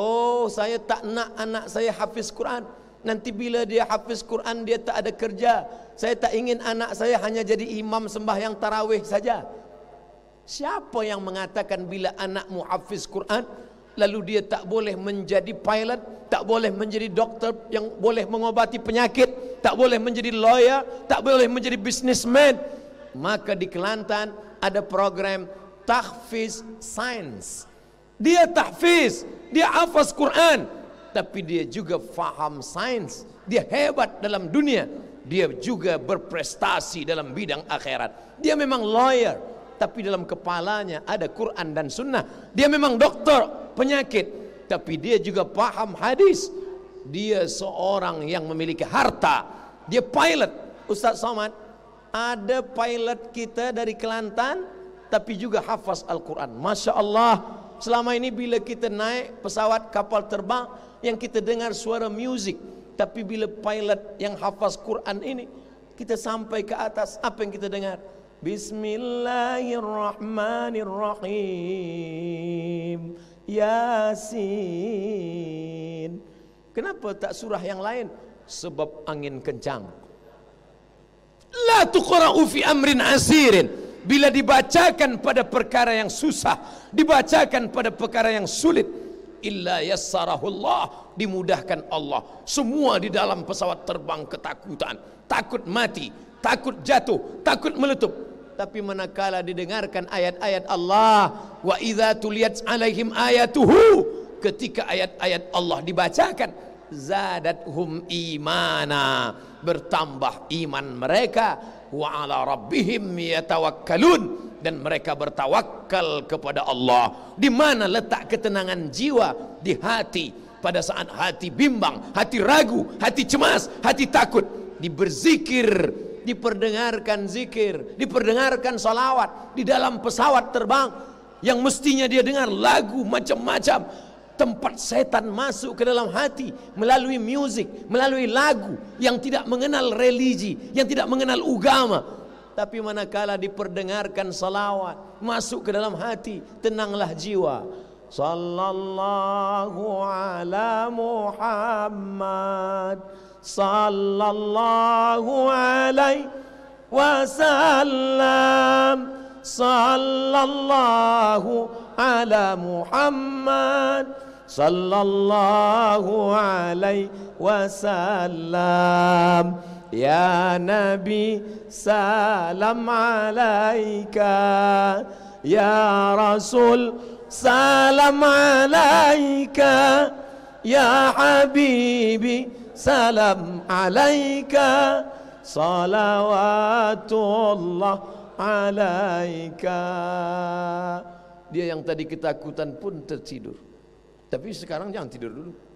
Oh saya tak nak anak saya hafiz Quran Nanti bila dia hafiz Quran dia tak ada kerja Saya tak ingin anak saya hanya jadi imam sembahyang tarawih saja Siapa yang mengatakan bila anakmu hafiz Quran Lalu dia tak boleh menjadi pilot Tak boleh menjadi doktor yang boleh mengobati penyakit Tak boleh menjadi lawyer Tak boleh menjadi businessman Maka di Kelantan ada program Tahfiz Science Dia Tahfiz dia hafaz Quran tapi dia juga faham sains dia hebat dalam dunia dia juga berprestasi dalam bidang akhirat dia memang lawyer tapi dalam kepalanya ada Quran dan sunnah dia memang dokter penyakit tapi dia juga paham hadis dia seorang yang memiliki harta dia pilot Ustaz Somad ada pilot kita dari Kelantan tapi juga hafaz Al-Quran Masya Allah selama ini bila kita naik pesawat kapal terbang yang kita dengar suara music tapi bila pilot yang hafaz Quran ini kita sampai ke atas apa yang kita dengar Bismillahirrahmanirrahim Yasin Kenapa tak surah yang lain? Sebab angin kencang La tuqra'u fi amrin asirin bila dibacakan pada perkara yang susah, dibacakan pada perkara yang sulit, illa yassarahullah, dimudahkan Allah. Semua di dalam pesawat terbang ketakutan, takut mati, takut jatuh, takut meletup. Tapi manakala didengarkan ayat-ayat Allah, wa idza tuliyat alaihim ayatuhu, ketika ayat-ayat Allah dibacakan, zadathum imana bertambah iman mereka wa ala rabbihim yatawakkalun dan mereka bertawakal kepada Allah di mana letak ketenangan jiwa di hati pada saat hati bimbang hati ragu hati cemas hati takut di berzikir diperdengarkan zikir diperdengarkan salawat di dalam pesawat terbang yang mestinya dia dengar lagu macam-macam tempat setan masuk ke dalam hati melalui music, melalui lagu yang tidak mengenal religi, yang tidak mengenal agama. Tapi manakala diperdengarkan salawat masuk ke dalam hati, tenanglah jiwa. Sallallahu ala Muhammad Sallallahu alaihi wasallam Sallallahu ala Muhammad صلى الله عليه وسلم يا نبي سلام عليك يا رسول سلام عليك يا حبيبي سلام عليك صلوات الله عليك dia yang tadi ketakutan pun tertidur tapi sekarang jangan tidur dulu.